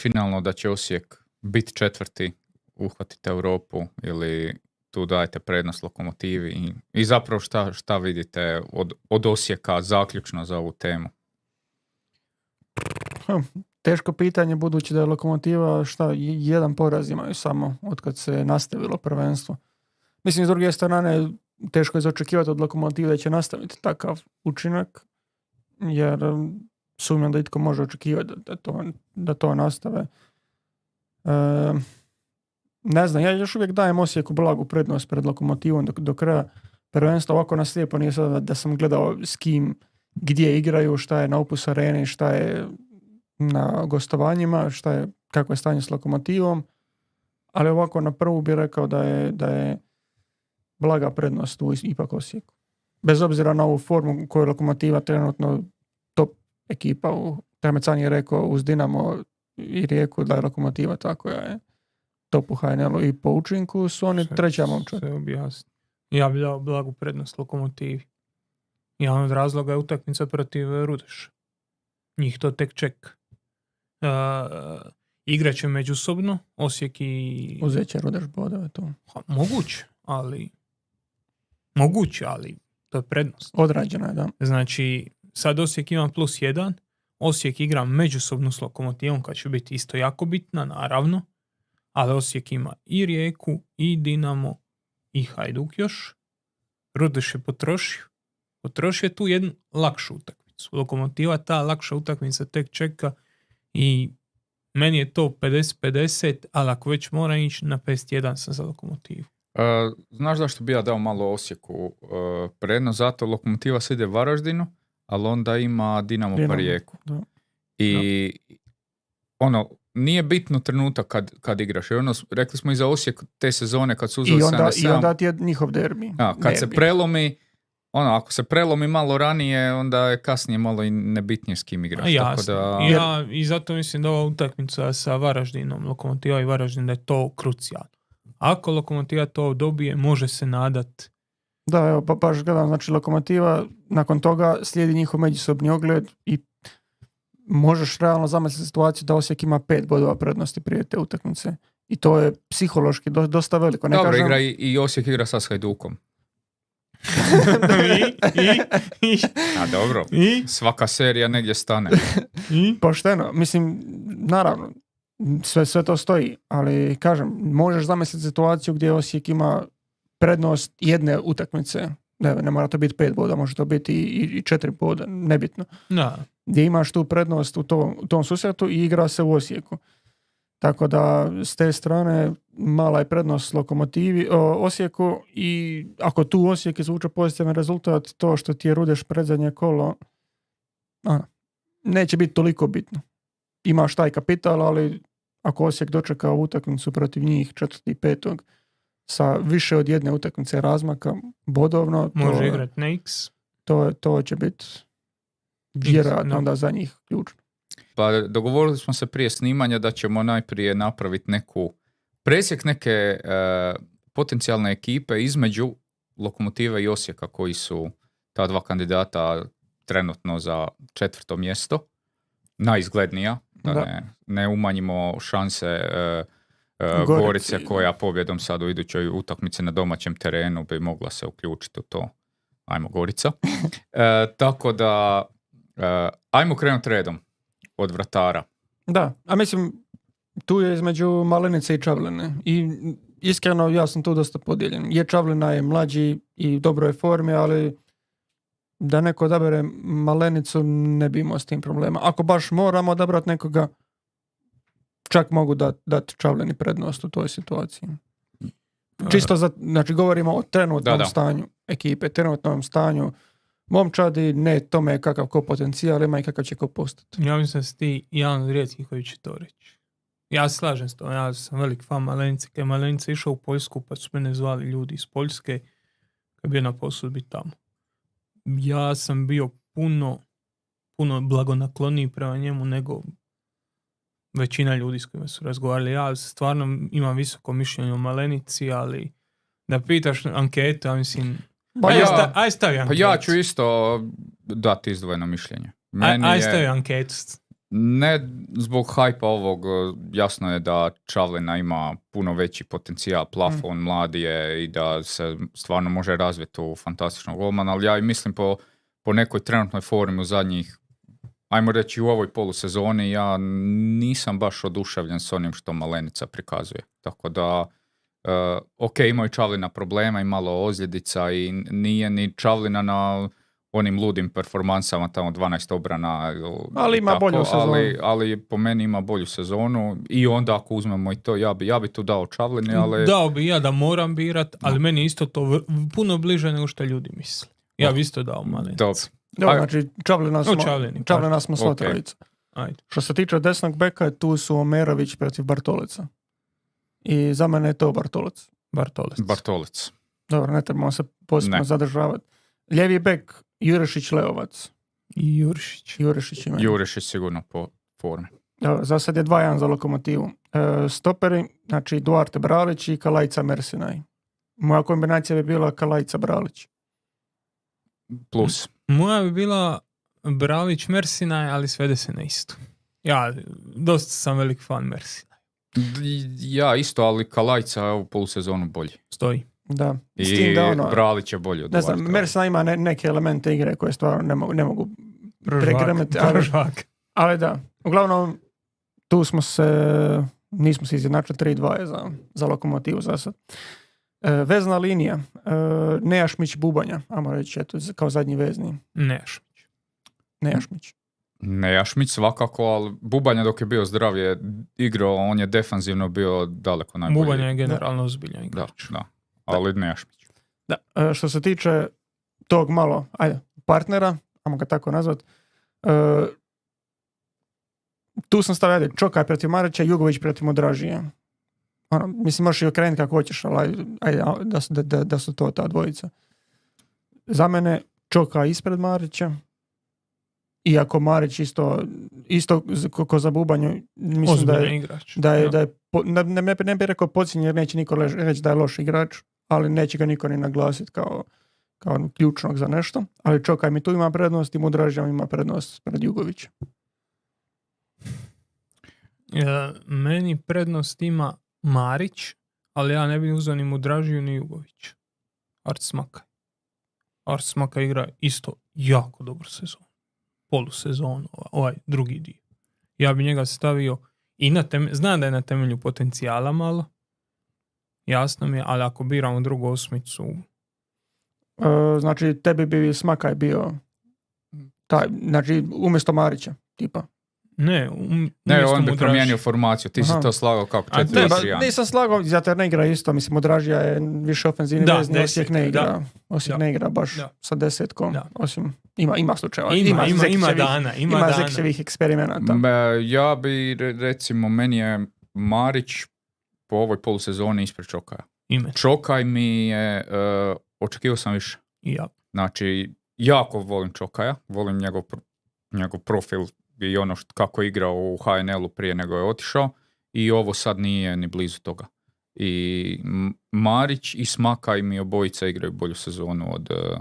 finalno da će Osijek biti četvrti, uhvatite Europu ili tu dajete prednost lokomotivi i, i zapravo šta, šta vidite od, od Osijeka zaključno za ovu temu? Hm, teško pitanje budući da je lokomotiva šta, jedan poraz imaju samo od kad se nastavilo prvenstvo. Mislim, s druge strane, teško je zaočekivati od lokomotive da će nastaviti takav učinak, jer sumnjam da itko može očekivati da, da, to, da to nastave. E, ne znam, ja još uvijek dajem Osijeku blagu prednost pred lokomotivom do, kraja prvenstva. Ovako na slijepo nije sada da sam gledao s kim, gdje igraju, šta je na opus areni, šta je na gostovanjima, šta je, kako je stanje s lokomotivom. Ali ovako na prvu bi rekao da je, da je blaga prednost u ipak Osijeku. Bez obzira na ovu formu koju lokomotiva trenutno ekipa u Tremecan je rekao uz Dinamo i Rijeku da je lokomotiva tako je top u hnl i po učinku su oni treća momčad. Ja bi dao blagu prednost lokomotivi. Jedan od razloga je utakmica protiv Rudeša. Njih to tek ček. Uh, e, igraće međusobno, Osijek i... Uzet će Rudeš bodove to. Moguć, ali... Moguće, ali to je prednost. Odrađena je, da. Znači, sad Osijek ima plus jedan, Osijek igra međusobno s lokomotivom kad će biti isto jako bitna, naravno, ali Osijek ima i Rijeku, i Dinamo, i Hajduk još. Rudeš je potrošio. Potrošio je tu jednu lakšu utakmicu. Lokomotiva ta lakša utakmica tek čeka i meni je to 50-50, ali ako već mora ići na 51 sam za lokomotivu. E, znaš zašto bi ja dao malo Osijeku predno? prednost? Zato lokomotiva se ide Varaždinu, ali onda ima Dinamo, Dinamo. Parijeku. I ono, nije bitno trenutak kad, kad igraš. ono, rekli smo i za Osijek te sezone kad su uzeli I onda, I onda ti je njihov derbi. kad se prelomi, ono, ako se prelomi malo ranije, onda je kasnije malo i nebitnije s kim igraš. Tako da... Ja i zato mislim da ova utakmica sa Varaždinom, Lokomotiva i Varaždin, da je to krucijalno. Ako Lokomotiva to dobije, može se nadati... Da, evo, pa baš gledam, znači Lokomotiva, nakon toga slijedi njihov međusobni ogled i možeš realno zamisliti situaciju da Osijek ima pet bodova prednosti prije te utakmice. I to je psihološki dosta veliko. Ne Dobro, igra i, Osijek igra sa Hajdukom. A dobro, I? svaka serija negdje stane. Pošteno, mislim, naravno, sve, sve to stoji, ali kažem, možeš zamisliti situaciju gdje Osijek ima prednost jedne utakmice, ne, ne mora to biti pet boda, može to biti i, i četiri boda, nebitno. Da. Gdje imaš tu prednost u tom, u tom susretu i igra se u Osijeku. Tako da s te strane mala je prednost lokomotivi, o, Osijeku i ako tu Osijek izvuče pozitivan rezultat, to što ti je rudeš predzadnje kolo, a, ono, neće biti toliko bitno. Imaš taj kapital, ali ako Osijek dočeka utakmicu protiv njih četvrti i petog, sa više od jedne utakmice razmaka bodovno. Može to, na X. To, to će biti vjerojatno onda za njih ključno. Pa dogovorili smo se prije snimanja da ćemo najprije napraviti neku presjek neke e, potencijalne ekipe između Lokomotive i Osijeka koji su ta dva kandidata trenutno za četvrto mjesto. Najizglednija, da, Ne, umanjimo šanse e, Gorica, e, Gorice koja pobjedom sad u idućoj utakmici na domaćem terenu bi mogla se uključiti u to. Ajmo Gorica. E, tako da, e, ajmo krenuti redom od vratara. Da, a mislim, tu je između Malenice i Čavlene. I iskreno, ja sam tu dosta podijeljen. Je Čavlina je mlađi i u je formi, ali da neko odabere Malenicu ne bi imao s tim problema. Ako baš moramo odabrati nekoga, čak mogu dati dat čavljeni prednost u toj situaciji. Čisto za, znači govorimo o trenutnom stanju ekipe, trenutnom stanju momčadi, ne tome kakav ko potencijal ima i kakav će ko postati. Ja mislim da si ti jedan od koji će to reći. Ja se slažem s to, ja sam velik fan Malenice. Kad je Malenica išao u Poljsku, pa su mene zvali ljudi iz Poljske, bi bio na posudbi tamo. Ja sam bio puno, puno blagonakloniji prema njemu nego većina ljudi s kojima su razgovarali. Ja stvarno imam visoko mišljenje o Malenici, ali da pitaš anketu, ja mislim... Pa aj, ja, sta, stavi anketu. Pa ja ću isto dati izdvojeno mišljenje. Meni aj, stavi anketu. Ne zbog hajpa ovog, jasno je da Čavlina ima puno veći potencijal, plafon, mm. mladi je i da se stvarno može razviti u fantastičnom golmana, ali ja i mislim po, po nekoj trenutnoj formi u zadnjih ajmo reći u ovoj polusezoni ja nisam baš oduševljen s onim što Malenica prikazuje. Tako da, uh, ok, imao Čavlina problema i malo ozljedica i nije ni Čavlina na onim ludim performansama, tamo 12 obrana. E, ali ima bolju sezonu. Ali, po meni ima bolju sezonu i onda ako uzmemo i to, ja bi, ja bi tu dao Čavlini, ali... Dao bi ja da moram birat, ali no. meni isto to puno bliže nego što ljudi misle. Ja bi isto dao Malenicu. Dobro, znači Čavlina smo, no, Čavlina smo Ajde. Što se tiče desnog beka, tu su Omerović protiv Bartolica. I za mene je to Bartolac, Bartolec. Bartolic. Dobro, ne trebamo se posebno zadržavati. Ljevi bek, Jurešić Leovac. I Jurešić Jurišić ima. Jurišić sigurno po formi. za sad je 2-1 za lokomotivu. E, stoperi, znači Duarte Bralić i Kalajca Mersinaj. Moja kombinacija bi bila Kalajca Bralić plus. Moja bi bila Bralić Mersinaj, ali svede se na isto. Ja, dosta sam velik fan Mersinaj. Ja isto, ali Kalajca u polusezonu bolji. Stoji. Da. I da ono, je bolji od Ne znam, Mersinaj ima neke elemente igre koje stvarno ne mogu, ne mogu Ali, da, uglavnom tu smo se, nismo se izjednačili 3-2 za, za lokomotivu za sad. E, vezna linija. E, Nejašmić Bubanja, ajmo reći, eto, kao zadnji vezni. Nejašmić. Nejašmić. Nejašmić svakako, ali Bubanja dok je bio zdrav je igrao, on je defanzivno bio daleko najbolji. Bubanja je generalno ozbiljan igrač. Da, ali Nejašmić. Da, e, što se tiče tog malo ajde, partnera, ajmo ga tako nazvat, tu sam stavio, ajde, Čokaj protiv Marića, Jugović protiv Modražije ono, mislim, možeš i okrenuti kako hoćeš, ali da, su, da, da, su to ta dvojica. Za mene Čoka ispred Marića, iako Marić isto, isto ko za bubanju, mislim da je, igrač. da je, da ne, ne, ne bi rekao pocinjen jer neće niko reći da je loš igrač, ali neće ga niko ni naglasiti kao, kao ključnog za nešto. Ali Čokaj mi tu ima prednost i Mudražnjav ima prednost pred Jugovićem. meni prednost ima Marić, ali ja ne bih uzeo ni Mudražiju ni Jugović. Art Smaka. Art Smaka igra isto jako dobro sezon. Polusezon, ovaj, ovaj drugi dio. Ja bi njega stavio i na znam da je na temelju potencijala malo, jasno mi je, ali ako biramo drugu osmicu... E, znači, tebi bi Smakaj bio taj, znači, umjesto Marića, tipa. Ne, um, ne on bi promijenio formaciju, ti Aha. si to slagao kako 4 pa ne, ba, nisam slagao, zato jer ne igra isto, mislim Odražija je više ofenzivni da, vezni, Osijek ne igra, Osijek ne igra baš da. sa desetkom, da. osim ima, ima slučajeva, ima, ima, ima dana, ima, ima eksperimenata. Ja bi, recimo, meni je Marić po ovoj polusezoni ispred Čokaja. Ime. Čokaj mi je, uh, očekivao sam više. Ja. Znači, jako volim Čokaja, volim njegov, njegov profil i ono kako je igrao u HNL-u prije nego je otišao i ovo sad nije ni blizu toga. I Marić i Smaka i mi obojica igraju bolju sezonu od, eh,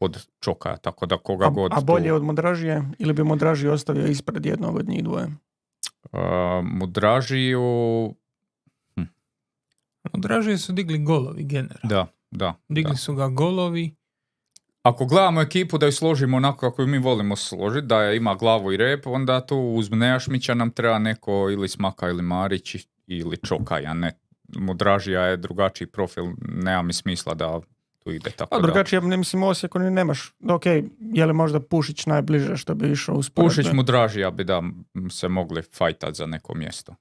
od Čoka, tako da koga a, god... A bolje tu... od Modražije ili bi Modraži ostavio ispred jednog od njih dvoje? Uh, Modražiju... Hm. Modražije su digli golovi generalno. Da, da. Digli su ga golovi ako gledamo ekipu da ju složimo onako kako ju mi volimo složiti, da ima glavu i rep, onda tu uz Nejašmića nam treba neko ili Smaka ili Marić ili Čokaja, ne. Modražija je drugačiji profil, nema mi smisla da tu ide tako A drugačije, ne mislim Osijek, ni nemaš. Ok, je li možda Pušić najbliže što bi išao uz Pušić Mudražija bi da se mogli fajtat za neko mjesto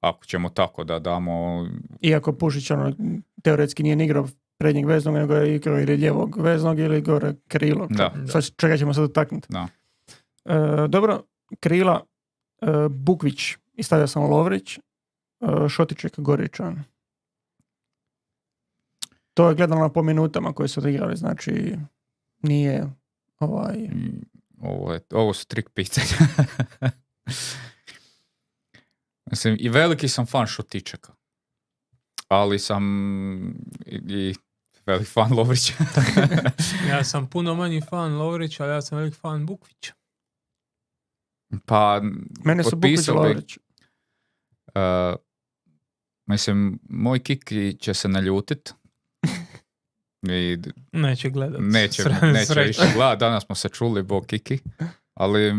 ako ćemo tako da damo... Iako Pušić ono, teoretski nije ni prednjeg veznog, nego je igrao ili ljevog veznog ili gore krilo. Da. čega ćemo sad otaknuti. Da. E, dobro, krila e, Bukvić i stavio sam Lovrić, e, Šotiček Goričan. To je gledano po minutama koje su odigrali, znači nije ovaj... ovo, je, ovo su trik pitanja. Mislim, i veliki sam fan Šotičeka ali sam i Velik fan Lovrića. ja sam puno manji fan Lovrića, ali ja sam velik fan Bukvića. Pa, Mene su Bukvić Lovrić. Uh, mislim, moj Kiki će se naljutit. I neće gledat. Neće, neće više gledat. Danas smo se čuli, bo Kiki. Ali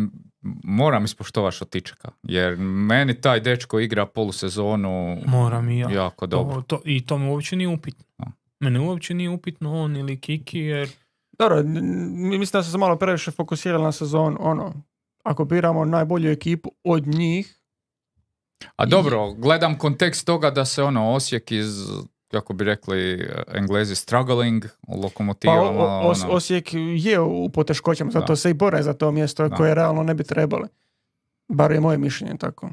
moram ispoštovati tičeka jer meni taj dečko igra polusezonu moram i ja. jako dobro. To, I to mi uopće nije upitno. Mene uopće nije upitno on ili Kiki jer... Dobro, mislim da se malo previše fokusirali na sezon, ono, ako biramo najbolju ekipu od njih... A dobro, gledam kontekst toga da se ono Osijek iz kako bi rekli eh, englezi, struggling u pa lokomotivama. Pa, Osijek je u poteškoćama, zato da. se i bore za to mjesto da. koje realno ne bi trebali. Bar je moje mišljenje tako.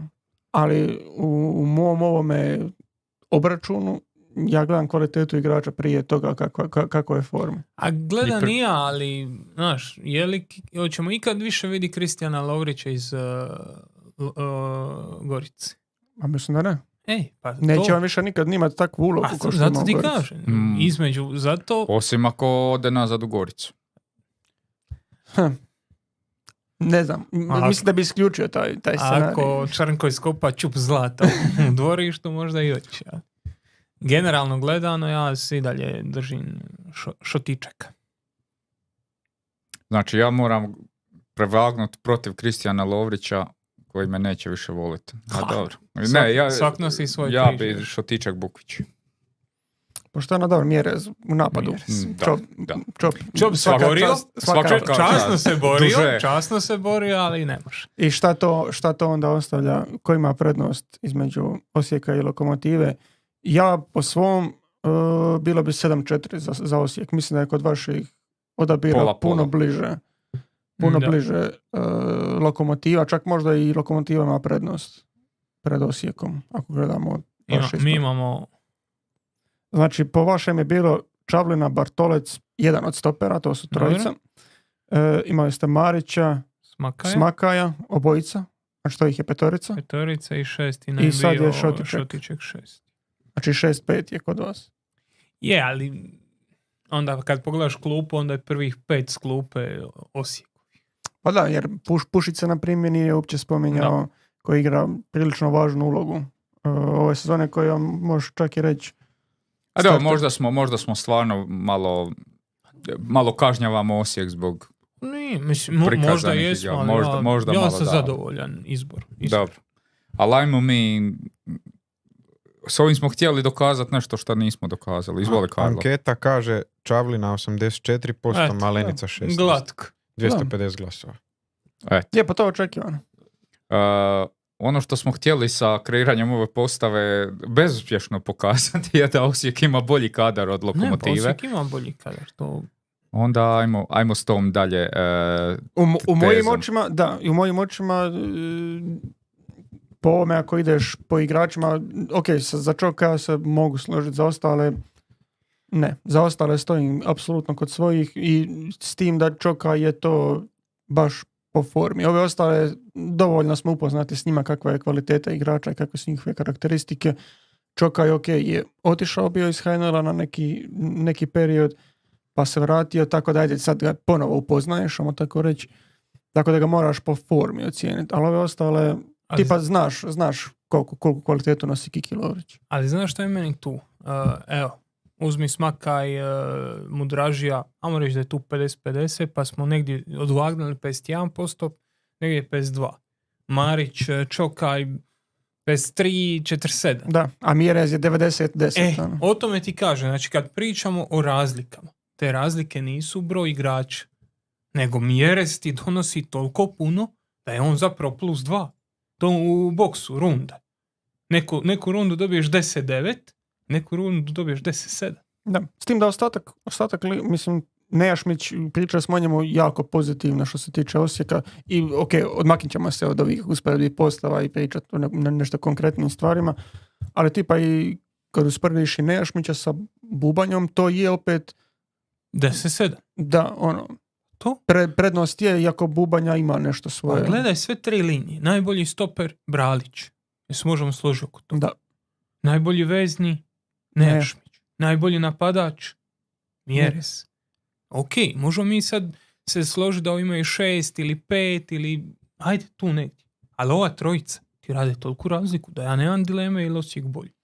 Ali u, u mom ovome obračunu ja gledam kvalitetu igrača prije toga kako, kako je forma. A gleda pr... ja, ali znaš, je li, hoćemo ikad više vidi Kristijana Lovrića iz uh, uh, Gorice? A mislim da ne. Ej, pa Neće to... vam više nikad nimati takvu ulogu. Pa, što zato ti kažem. Mm. Između, zato... Osim ako ode nazad u Goricu. Hm. Ne znam, mislim da bi isključio taj, taj scenarij. Ako Črnko iskopa čup zlata u dvorištu, možda i oće generalno gledano ja se i dalje držim šo, Znači ja moram prevagnuti protiv Kristijana Lovrića koji me neće više voliti. A dobro. Ne, ja, svak nosi svoj ja bi šotičak Bukvić. Pošto je ono dobro, Mjerez u napadu. čop, časno se borio, časno se borio, ali ne može. I šta to, šta to onda ostavlja, ko ima prednost između Osijeka i Lokomotive? Ja po svom e, bilo bi 7-4 za, za Osijek. Mislim da je kod vaših odabira puno bliže. Puno bliže e, lokomotiva, čak možda i lokomotiva ima prednost pred Osijekom, ako gledamo mi imamo... Znači, po vašem je bilo Čavlina, Bartolec, jedan od stopera, to su trojica. E, imali ste Marića, Smakaja. Smakaja, obojica, a što ih je petorica? Petorica i šest i, I sad je šotiček. šotiček šest. Znači 6-5 je kod vas. Je, ali onda kad pogledaš klupu, onda je prvih pet sklupe Osijek. Pa da, jer puš, Pušica na primjer nije uopće spominjao no. koji igra prilično važnu ulogu uh, ove sezone koje vam možeš čak i reći. A da, možda smo, možda smo stvarno malo, malo kažnjavamo Osijek zbog Nije, mislim, možda jesmo, možda, ja, možda ja sam zadovoljan izbor. Dobro. Ali ajmo mi s ovim smo htjeli dokazati nešto što nismo dokazali. Izvoli Karlo. Anketa kaže Čavlina 84%, Malenica 16%. Glatko. 250 glasova. Et. Je, pa to očekivano. E, ono što smo htjeli sa kreiranjem ove postave bezuspješno pokazati je da Osijek ima bolji kadar od pa Lokomotive. Ne, ima bolji kadar, to... Onda ajmo, s tom dalje e, u, mojim očima, da, u mojim očima po ovome ako ideš po igračima, ok, sa, za čoka ja se mogu složiti za ostale, ne, za ostale stojim apsolutno kod svojih i s tim da čoka je to baš po formi. Ove ostale dovoljno smo upoznati s njima kakva je kvaliteta igrača i kakve su njihove karakteristike. Čoka je ok, je otišao bio iz Heinola na neki, neki period pa se vratio, tako da ajde sad ga ponovo upoznaješ, samo tako reći. Tako da ga moraš po formi ocijeniti. Ali ove ostale ali, ti pa znaš, znaš koliko, koliko kvalitetu nosi Kiki Lovrić. Ali znaš što je meni tu? Uh, evo, uzmi smakaj uh, mudražija, a reći da je tu 50-50, pa smo negdje odvagnali 51%, negdje 52%. Marić, uh, Čokaj, 53, 47. Da, a Mirez je 90, 10. E, ono. o tome ti kažem, znači kad pričamo o razlikama, te razlike nisu broj igrača, nego Mirez ti donosi toliko puno da je on zapravo plus 2. To u boksu, runda. Neku, neku rundu dobiješ 10-9, neku rundu dobiješ 10-7. Da, s tim da ostatak, ostatak li, mislim, Nejašmić, priča smo jako pozitivno što se tiče Osijeka i ok, odmaknut ćemo se od ovih usporedbi postava i pričat o nešto konkretnim stvarima, ali tipa i kad usporediš i Nejašmića sa Bubanjom, to je opet 10-7. Da, ono, to? prednost je, iako Bubanja ima nešto svoje. A gledaj sve tri linije. Najbolji stoper Bralić. Jesu možemo složiti oko toga? Da. Najbolji vezni Nešmić. Najbolji napadač Mjeres. Ok, možemo mi sad se složiti da imaju šest ili pet ili ajde tu neki. Ali ova trojica ti rade toliku razliku da ja nemam dileme ili Osijek bolji.